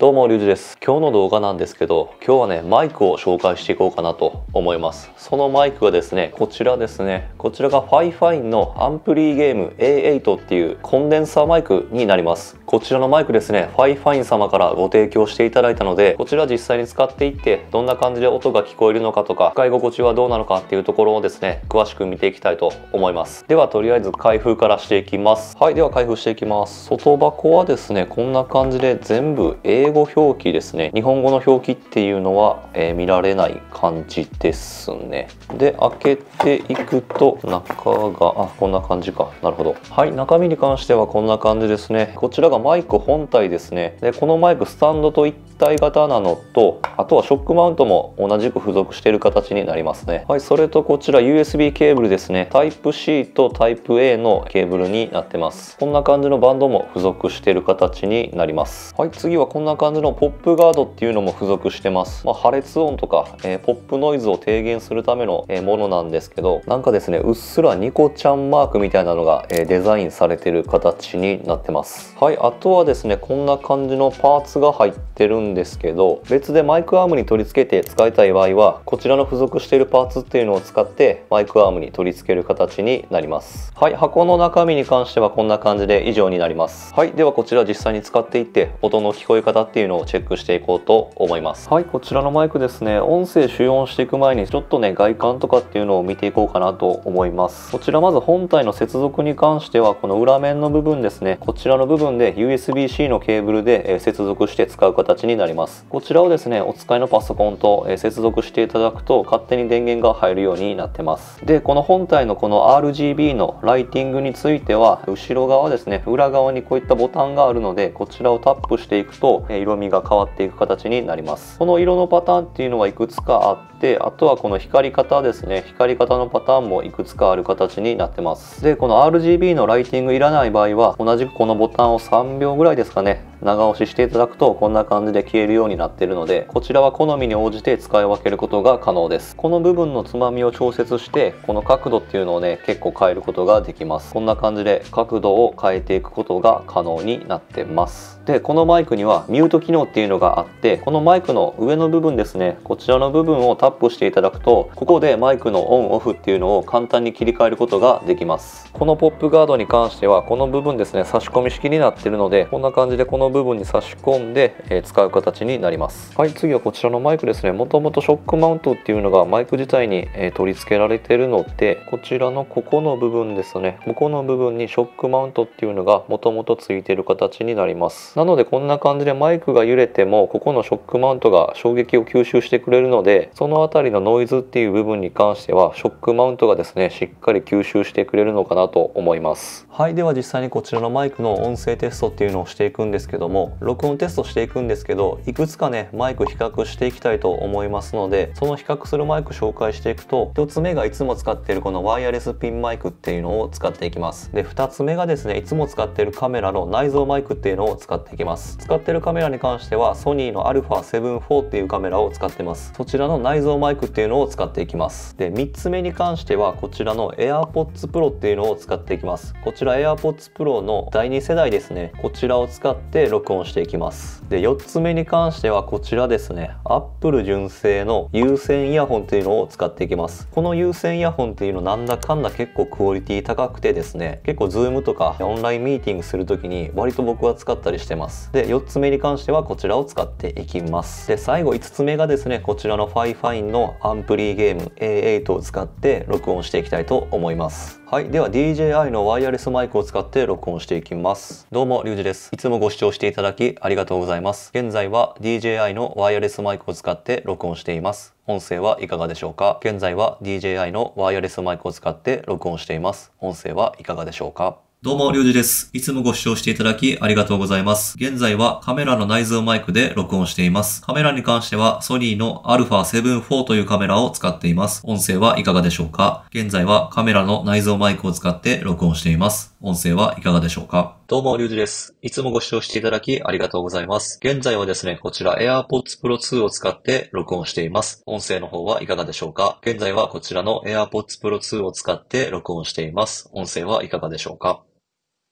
どうも、リュウジです。今日の動画なんですけど、今日はね、マイクを紹介していこうかなと思います。そのマイクがですね、こちらですね。こちらが Fifine のアンプリーゲーム A8 っていうコンデンサーマイクになります。こちらのマイクですね、Fifine 様からご提供していただいたので、こちら実際に使っていって、どんな感じで音が聞こえるのかとか、使い心地はどうなのかっていうところをですね、詳しく見ていきたいと思います。では、とりあえず開封からしていきます。はい、では開封していきます。外箱はですね、こんな感じで全部 A5 英語表記ですね日本語の表記っていうのは、えー、見られない感じですねで開けていくと中があこんな感じかなるほどはい中身に関してはこんな感じですねこちらがマイク本体ですねでこのマイクスタンドと一体型なのとあとはショックマウントも同じく付属している形になりますねはいそれとこちら USB ケーブルですねタイプ C とタイプ A のケーブルになってますこんな感じのバンドも付属している形になりますはい次はこんな感じのポップガードっていうのも付属してます。まあ、破裂音とか、えー、ポップノイズを低減するための、えー、ものなんですけど、なんかですね、うっすらニコちゃんマークみたいなのが、えー、デザインされてる形になってます。はい、あとはですね、こんな感じのパーツが入ってるんですけど、別でマイクアームに取り付けて使いたい場合は、こちらの付属しているパーツっていうのを使って、マイクアームに取り付ける形になります。はい、箱の中身に関してはこんな感じで以上になります。はい、ではこちら実際に使っていって、音の聞こえ方っていうのをチェックしていこうと思いますはいこちらのマイクですね音声主音していく前にちょっとね外観とかっていうのを見ていこうかなと思いますこちらまず本体の接続に関してはこの裏面の部分ですねこちらの部分で USB-C のケーブルで接続して使う形になりますこちらをですねお使いのパソコンと接続していただくと勝手に電源が入るようになってますでこの本体のこの RGB のライティングについては後ろ側ですね裏側にこういったボタンがあるのでこちらをタップしていくと色味が変わっていく形になりますこの色のパターンっていうのはいくつかあってあとはこの光り方ですね光り方のパターンもいくつかある形になってますでこの RGB のライティングいらない場合は同じくこのボタンを3秒ぐらいですかね長押ししていただくとこんな感じで消えるようになっているのでこちらは好みに応じて使い分けることが可能ですこの部分のつまみを調節してこの角度っていうのをね結構変えることができますこんな感じで角度を変えていくことが可能になってますでこのマイクにはミュート機能っていうのがあってこのマイクの上の部分ですねこちらの部分をタップしていただくとここでマイクのオンオフっていうのを簡単に切り替えることができますこのポップガードに関してはこの部分ですね差し込み式になってるのでこんな感じでこの部分に差し込んで、え使う形になりますはい次はこちらのマイクですねもともとショックマウントっていうのがマイク自体に、え取り付けられてるのでこちらのここの部分ですねここの部分にショックマウントっていうのがもともとついてる形になりますなのでこんな感じでマイクが揺れてもここのショックマウントが衝撃を吸収してくれるのでそのの辺りのノイズっていう部分に関してはショックマウントがですねしっかり吸収してくれるのかなと思いますはいでは実際にこちらのマイクの音声テストっていうのをしていくんですけども録音テストしていくんですけどいくつかねマイク比較していきたいと思いますのでその比較するマイク紹介していくと1つ目がいつも使っているこのワイヤレスピンマイクっていうのを使っていきますで2つ目がですねいつも使っているカメラの内蔵マイクっていうのを使っていきます使ってるカメラに関してはソニーの α7 4っていうカメラを使ってますそちらの内蔵像マイクっていうのを使っていきますで3つ目に関してはこちらの AirPods Pro っていうのを使っていきますこちら AirPods Pro の第2世代ですねこちらを使って録音していきますで4つ目に関してはこちらですね Apple 純正の有線イヤホンっていうのを使っていきますこの有線イヤホンっていうのなんだかんだ結構クオリティ高くてですね結構 Zoom とかオンラインミーティングする時に割と僕は使ったりしてますで4つ目に関してはこちらを使っていきますで最後5つ目がですねこちらの FiFine インのアンプリーゲーム A8 を使って録音していきたいと思います。はい。では DJI のワイヤレスマイクを使って録音していきます。どうも、リュウジです。いつもご視聴していただきありがとうございます。現在は DJI のワイヤレスマイクを使って録音しています。音声はいかがでしょうか現在は DJI のワイヤレスマイクを使って録音しています。音声はいかがでしょうかどうも、り二うじです。いつもご視聴していただきありがとうございます。現在はカメラの内蔵マイクで録音しています。カメラに関してはソニーの α7-4 というカメラを使っています。音声はいかがでしょうか現在はカメラの内蔵マイクを使って録音しています。音声はいかがでしょうかどうも、りゅうじです。いつもご視聴していただきありがとうございます。現在はですね、こちら AirPods Pro 2を使って録音しています。音声の方はいかがでしょうか現在はこちらの AirPods Pro 2を使って録音しています。音声はいかがでしょうか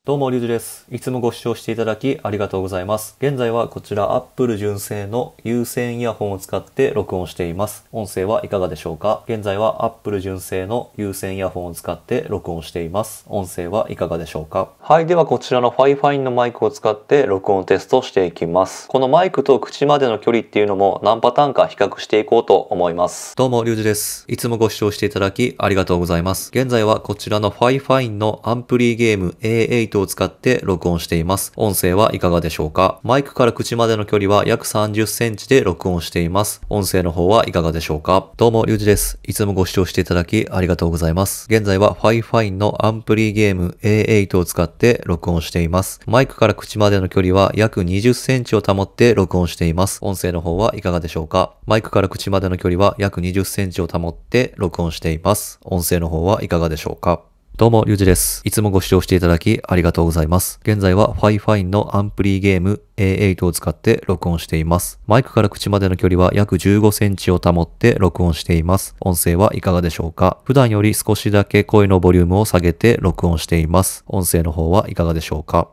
どうも、リュウジです。いつもご視聴していただきありがとうございます。現在はこちら Apple 純正の有線イヤホンを使って録音しています。音声はいかがでしょうか現在は Apple 純正の有線イヤホンを使って録音しています。音声はいかがでしょうかはい、ではこちらの FiFine のマイクを使って録音テストしていきます。このマイクと口までの距離っていうのも何パターンか比較していこうと思います。どうも、リュウジです。いつもご視聴していただきありがとうございます。現在はこちらの FiFine のアンプリーゲーム A8 を使って録音しています。音声はいかがでしょうかマイクから口までの距離は約30センチで録音しています。音声の方はいかがでしょうかどうも、ゆうじです。いつもご視聴していただきありがとうございます。現在は FiFine のアンプリーゲーム A8 を使って録音しています。マイクから口までの距離は約20センチを保って録音しています。音声の方はいかがでしょうかマイクから口までの距離は約20センチを保って録音しています。音声の方はいかがでしょうかどうも、ゆうじです。いつもご視聴していただきありがとうございます。現在は FiFine のアンプリーゲーム A8 を使って録音しています。マイクから口までの距離は約15センチを保って録音しています。音声はいかがでしょうか普段より少しだけ声のボリュームを下げて録音しています。音声の方はいかがでしょうか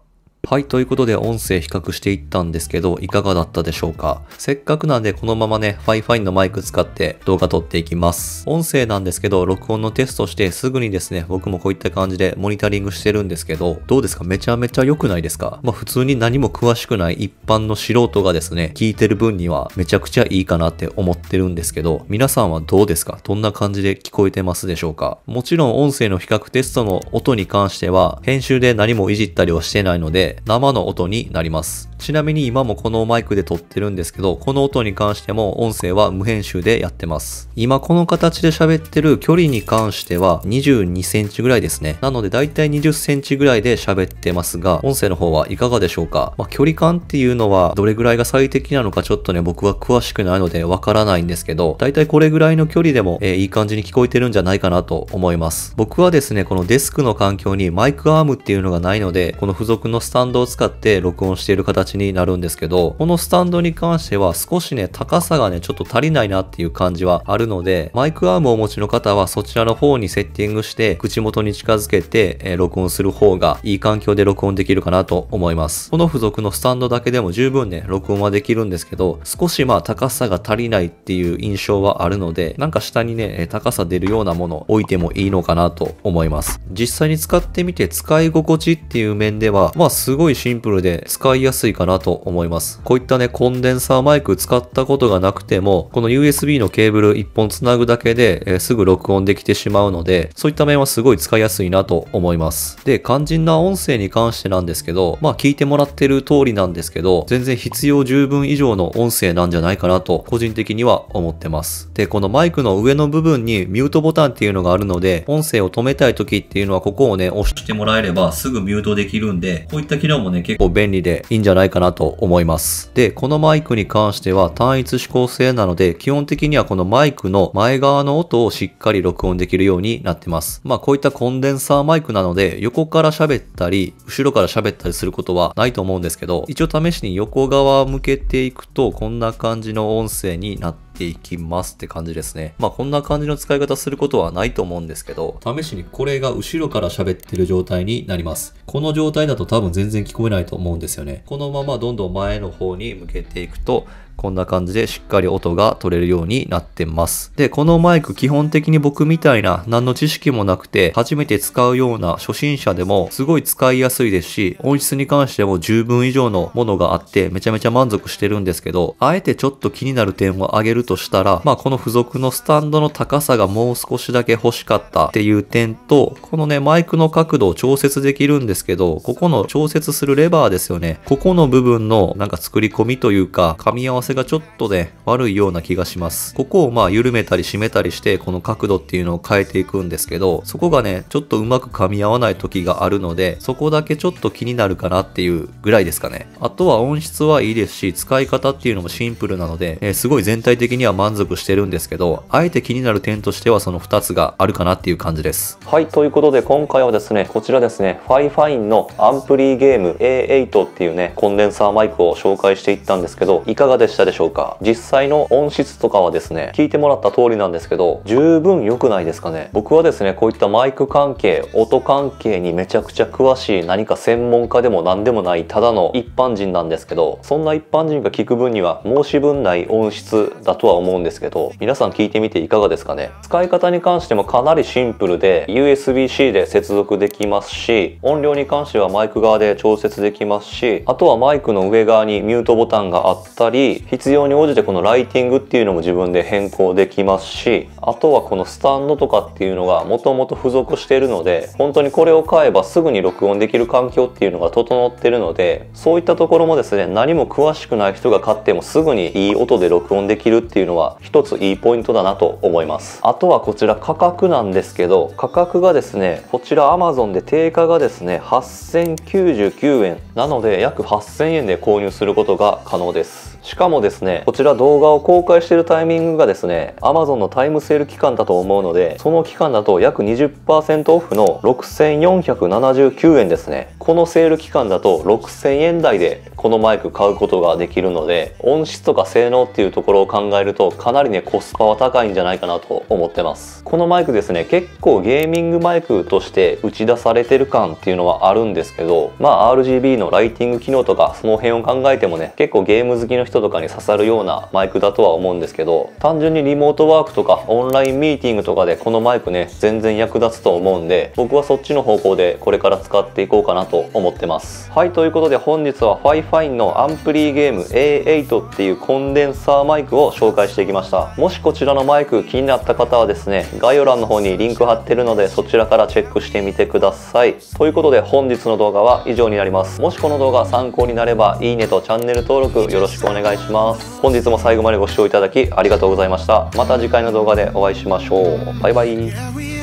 はい、ということで音声比較していったんですけど、いかがだったでしょうかせっかくなんでこのままね、FiFine のマイク使って動画撮っていきます。音声なんですけど、録音のテストしてすぐにですね、僕もこういった感じでモニタリングしてるんですけど、どうですかめちゃめちゃ良くないですかまあ普通に何も詳しくない一般の素人がですね、聞いてる分にはめちゃくちゃいいかなって思ってるんですけど、皆さんはどうですかどんな感じで聞こえてますでしょうかもちろん音声の比較テストの音に関しては、編集で何もいじったりはしてないので、生の音になります。ちなみに今もこのマイクで撮ってるんですけど、この音に関しても音声は無編集でやってます。今この形で喋ってる距離に関しては22センチぐらいですね。なのでだいたい20センチぐらいで喋ってますが、音声の方はいかがでしょうかまあ、距離感っていうのはどれぐらいが最適なのかちょっとね、僕は詳しくないのでわからないんですけど、だいたいこれぐらいの距離でも、えー、いい感じに聞こえてるんじゃないかなと思います。僕はですね、このデスクの環境にマイクアームっていうのがないので、この付属のスタンタンドを使って録音している形になるんですけど、このスタンドに関しては少しね、高さがね、ちょっと足りないなっていう感じはあるので、マイクアームをお持ちの方はそちらの方にセッティングして、口元に近づけて、えー、録音する方がいい環境で録音できるかなと思います。この付属のスタンドだけでも十分ね、録音はできるんですけど、少しまあ高さが足りないっていう印象はあるので、なんか下にね、高さ出るようなもの置いてもいいのかなと思います。実際に使ってみて使い心地っていう面では、まあすすごいシンプルで使いやすいかなと思います。こういったね、コンデンサーマイク使ったことがなくても、この USB のケーブル1本繋ぐだけで、えー、すぐ録音できてしまうので、そういった面はすごい使いやすいなと思います。で、肝心な音声に関してなんですけど、まあ聞いてもらってる通りなんですけど、全然必要十分以上の音声なんじゃないかなと、個人的には思ってます。で、このマイクの上の部分にミュートボタンっていうのがあるので、音声を止めたい時っていうのはここをね、押してもらえればすぐミュートできるんで、こういったった機能もね、結構便利でいいんじゃないかなと思います。で、このマイクに関しては単一指向性なので、基本的にはこのマイクの前側の音をしっかり録音できるようになってます。まあ、こういったコンデンサーマイクなので、横から喋ったり、後ろから喋ったりすることはないと思うんですけど、一応試しに横側向けていくと、こんな感じの音声になってっていきますって感じですね。まあこんな感じの使い方することはないと思うんですけど、試しにこれが後ろから喋ってる状態になります。この状態だと多分全然聞こえないと思うんですよね。このままどんどん前の方に向けていくと、こんな感じでしっかり音が取れるようになってます。で、このマイク基本的に僕みたいな何の知識もなくて初めて使うような初心者でもすごい使いやすいですし、音質に関しても十分以上のものがあってめちゃめちゃ満足してるんですけど、あえてちょっと気になる点を挙げるとしたら、まあこの付属のスタンドの高さがもう少しだけ欲しかったっていう点と、このね、マイクの角度を調節できるんですけど、ここの調節するレバーですよね。ここの部分のなんか作り込みというか、噛み合わせせがちょっとね、悪いような気がします。ここをまあ緩めたり締めたりして、この角度っていうのを変えていくんですけど、そこがね、ちょっとうまく噛み合わない時があるので、そこだけちょっと気になるかなっていうぐらいですかね。あとは音質はいいですし、使い方っていうのもシンプルなので、えー、すごい全体的には満足してるんですけど、あえて気になる点としてはその2つがあるかなっていう感じです。はい、ということで今回はですね、こちらですね、ファイファインのアンプリーゲーム A8 っていうね、コンデンサーマイクを紹介していったんですけど、いかがでしたしたでしょうか実際の音質とかはですね、聞いてもらった通りなんですけど、十分良くないですかね。僕はですね、こういったマイク関係、音関係にめちゃくちゃ詳しい何か専門家でも何でもないただの一般人なんですけど、そんな一般人が聞く分には申し分ない音質だとは思うんですけど、皆さん聞いてみていかがですかね。使い方に関してもかなりシンプルで、USB-C で接続できますし、音量に関してはマイク側で調節できますし、あとはマイクの上側にミュートボタンがあったり、必要に応じてこのライティングっていうのも自分で変更できますしあとはこのスタンドとかっていうのがもともと付属しているので本当にこれを買えばすぐに録音できる環境っていうのが整ってるのでそういったところもですね何も詳しくない人が買ってもすぐにいい音で録音できるっていうのは一ついいポイントだなと思いますあとはこちら価格なんですけど価格がですねこちら Amazon で定価がですね8099円なので約8000円で購入することが可能ですしかもですね、こちら動画を公開しているタイミングがですね、Amazon のタイムセール期間だと思うので、その期間だと約20%オフの6479円ですね。このセール期間だと6000円台でこのマイク買うことができるので、音質とか性能っていうところを考えると、かなりね、コスパは高いんじゃないかなと思ってます。このマイクですね、結構ゲーミングマイクとして打ち出されてる感っていうのはあるんですけど、まあ RGB のライティング機能とか、その辺を考えてもね、結構ゲーム好きの人人とかに刺さるようなマイクだとは思うんですけど単純にリモートワークとかオンラインミーティングとかでこのマイクね全然役立つと思うんで僕はそっちの方向でこれから使っていこうかなと思ってますはいということで本日は Wi-Fi のアンプリーゲーム A8 っていうコンデンサーマイクを紹介していきましたもしこちらのマイク気になった方はですね概要欄の方にリンク貼ってるのでそちらからチェックしてみてくださいということで本日の動画は以上になりますもしこの動画参考になればいいねとチャンネル登録よろしくお願いします願いします本日も最後までご視聴いただきありがとうございましたまた次回の動画でお会いしましょうバイバイ